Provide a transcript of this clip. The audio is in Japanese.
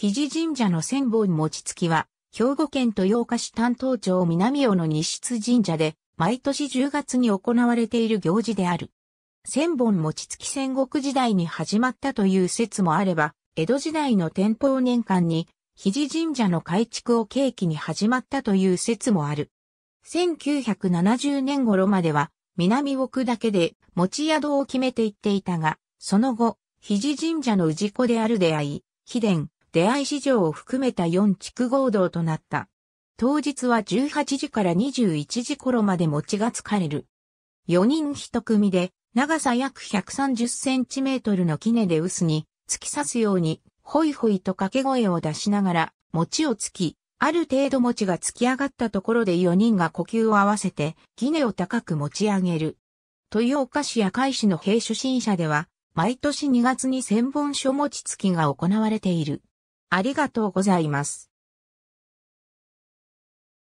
肘神社の千本餅つきは、兵庫県豊岡市担当町南尾の西津神社で、毎年10月に行われている行事である。千本餅つき戦国時代に始まったという説もあれば、江戸時代の天保年間に、肘神社の改築を契機に始まったという説もある。1970年頃までは、南奥だけで餅宿を決めていっていたが、その後、肘神社の氏子である出会い、秘伝、出会い市場を含めた4地区合同となった。当日は18時から21時頃まで餅が疲れる。4人一組で、長さ約130センチメートルの杵で薄に、突き刺すように、ホイホイと掛け声を出しながら、餅をつき、ある程度餅が突き上がったところで4人が呼吸を合わせて、杵を高く持ち上げる。豊岡市や海市の兵初心者では、毎年2月に千本書餅つきが行われている。ありがとうございます。